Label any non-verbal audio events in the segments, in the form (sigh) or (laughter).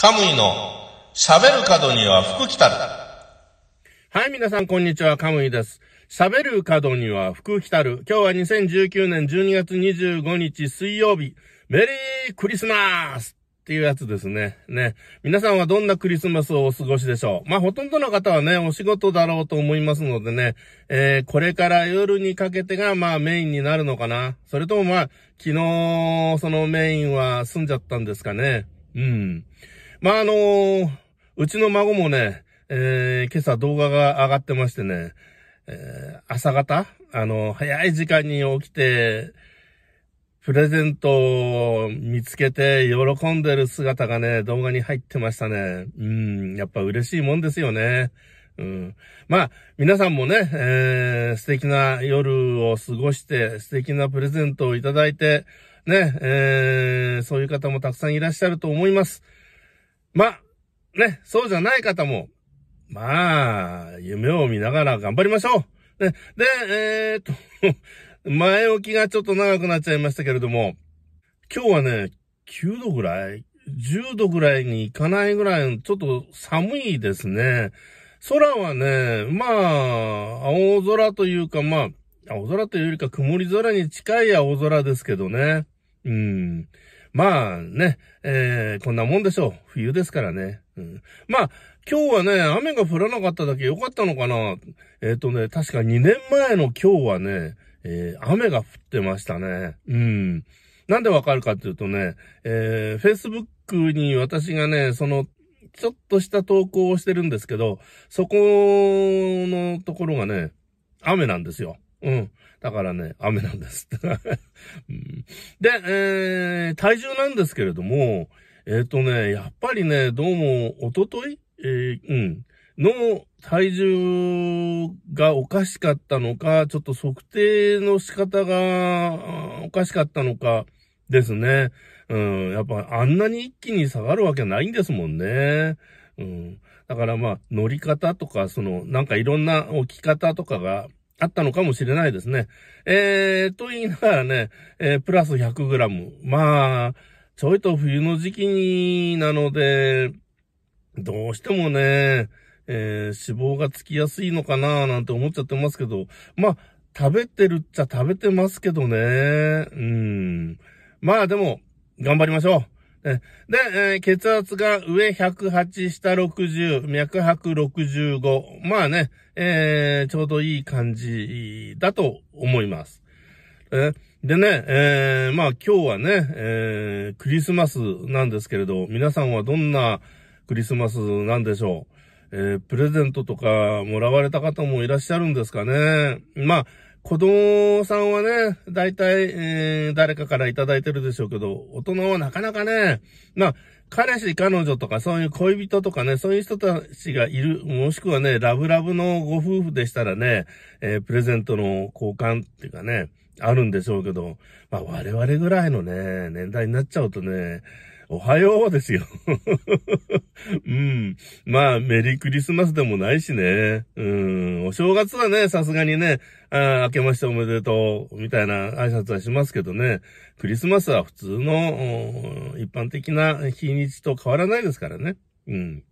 カムイの喋る角には福来たる。はい、皆さんこんにちは、カムイです。喋る角には福来たる。今日は2019年12月25日水曜日、メリークリスマスっていうやつですね。ね。皆さんはどんなクリスマスをお過ごしでしょうまあ、ほとんどの方はね、お仕事だろうと思いますのでね、えー、これから夜にかけてが、まあ、メインになるのかなそれともまあ、昨日、そのメインは済んじゃったんですかね。うん。まあ、あのー、うちの孫もね、えー、今朝動画が上がってましてね、えー、朝方あの、早い時間に起きて、プレゼントを見つけて喜んでる姿がね、動画に入ってましたね。うん、やっぱ嬉しいもんですよね。うん。まあ、皆さんもね、えー、素敵な夜を過ごして、素敵なプレゼントをいただいて、ね、えー、そういう方もたくさんいらっしゃると思います。ま、ね、そうじゃない方も、まあ、夢を見ながら頑張りましょう。ね、で、えー、っと (laughs) 前置きがちょっと長くなっちゃいましたけれども、今日はね、9度ぐらい ?10 度ぐらいに行かないぐらい、ちょっと寒いですね。空はね、まあ、青空というか、まあ、青空というよりか曇り空に近い青空ですけどね。うん。まあね、えー、こんなもんでしょう。冬ですからね。うん、まあ、今日はね、雨が降らなかっただけ良かったのかな。えっ、ー、とね、確か2年前の今日はね、えー、雨が降ってましたね。うん。なんでわかるかっていうとね、えー、Facebook に私がね、その、ちょっとした投稿をしてるんですけど、そこのところがね、雨なんですよ。うん。だからね、雨なんです。(laughs) で、えー、体重なんですけれども、えっ、ー、とね、やっぱりね、どうも、おととい、えー、うん、の体重がおかしかったのか、ちょっと測定の仕方がおかしかったのかですね。うん、やっぱあんなに一気に下がるわけないんですもんね。うん、だからまあ、乗り方とか、その、なんかいろんな置き方とかがあったのかもしれないですね。えー、と言いながらね、えー、プラス 100g。まあ、ちょいと冬の時期になので、どうしてもね、えー、脂肪がつきやすいのかななんて思っちゃってますけど、まあ、食べてるっちゃ食べてますけどね。うん。まあでも、頑張りましょう。で、えー、血圧が上108、下60、脈拍65。まあね、えー、ちょうどいい感じだと思います。えでね、えー、まあ今日はね、えクリスマスなんですけれど、皆さんはどんなクリスマスなんでしょうえプレゼントとかもらわれた方もいらっしゃるんですかね。まあ、子供さんはね、大体、えー、誰かからいただいてるでしょうけど、大人はなかなかね、まあ、彼氏、彼女とか、そういう恋人とかね、そういう人たちがいる、もしくはね、ラブラブのご夫婦でしたらね、えー、プレゼントの交換っていうかね、あるんでしょうけど、まあ、我々ぐらいのね、年代になっちゃうとね、おはようですよ (laughs) うん。まあ、メリークリスマスでもないしね。うん。お正月はね、さすがにね、あ明けましておめでとう、みたいな挨拶はしますけどね、クリスマスは普通の、一般的な日にちと変わらないですからね。うん。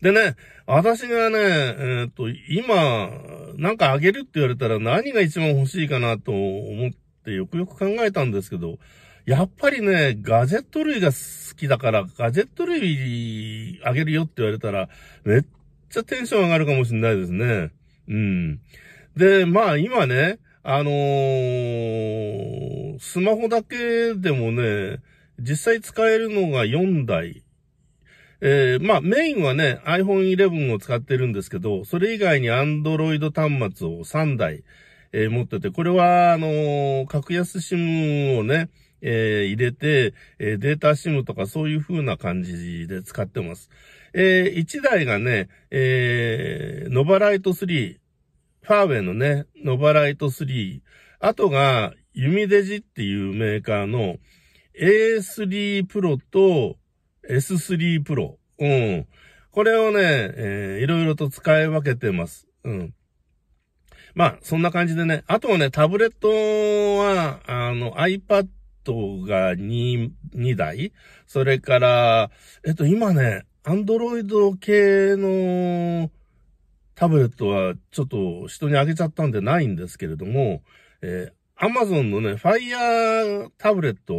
でね、私がね、えー、っと、今、なんかあげるって言われたら何が一番欲しいかなと思ってよくよく考えたんですけど、やっぱりね、ガジェット類が好きだから、ガジェット類あげるよって言われたら、めっちゃテンション上がるかもしれないですね。うん。で、まあ今ね、あのー、スマホだけでもね、実際使えるのが4台。えー、まあメインはね、iPhone 11を使ってるんですけど、それ以外に Android 端末を3台、えー、持ってて、これは、あのー、格安 SIM をね、えー、入れて、えデータ SIM とかそういう風な感じで使ってます。えー、1台がね、えー、ノバライト3、ファーウェイのね、ノバライト3、あとが、ユミデジっていうメーカーの A3 プロと S3 プロ。うん。これをね、えー、いろいろと使い分けてます。うん。まあ、そんな感じでね。あとはね、タブレットは、あの、iPad が 2, 2台それから、えっと、今ね、アンドロイド系のタブレットはちょっと人にあげちゃったんでないんですけれども、えー、a m a のね、ァイヤータブレット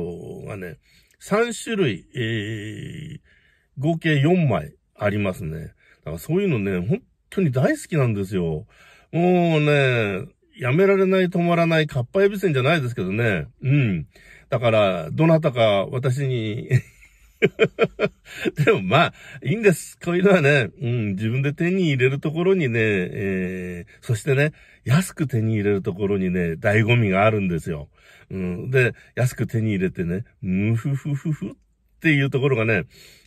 がね、3種類、えー、合計4枚ありますね。だからそういうのね、本当に大好きなんですよ。もうね、やめられない止まらない、かっぱエびせんじゃないですけどね。うん。だから、どなたか私に、でもまあ、いいんです。こういうのはね、うん、自分で手に入れるところにね、えー、そしてね、安く手に入れるところにね、醍醐味があるんですよ。うん、で、安く手に入れてね、ムフフフフっていうところがね、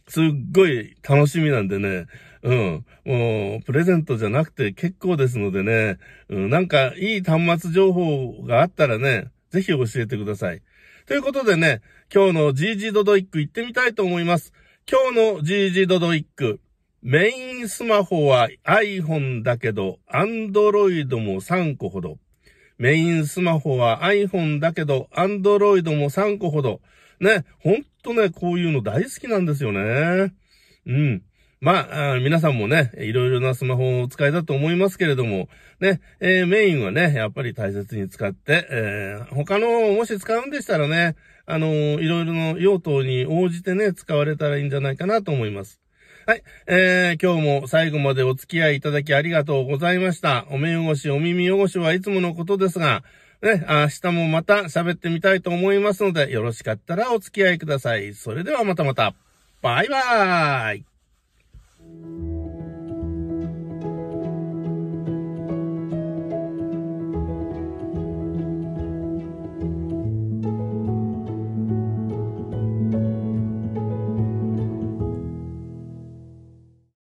すっごい楽しみなんでね、うん。もう、プレゼントじゃなくて結構ですのでね、うん、なんかいい端末情報があったらね、ぜひ教えてください。ということでね、今日の GG ドドイック行ってみたいと思います。今日の GG ドドイック。メインスマホは iPhone だけど、Android も3個ほど。メインスマホは iPhone だけど、Android も3個ほど。ね、ほんとね、こういうの大好きなんですよね。うん。まあ、皆さんもね、いろいろなスマホをお使いだと思いますけれども、ね、えー、メインはね、やっぱり大切に使って、えー、他のもし使うんでしたらね、あのー、いろいろの用途に応じてね、使われたらいいんじゃないかなと思います。はい。えー、今日も最後までお付き合いいただきありがとうございました。お目汚し、お耳汚しはいつものことですが、ね、明日もまた喋ってみたいと思いますので、よろしかったらお付き合いください。それではまたまた。バイバーイ。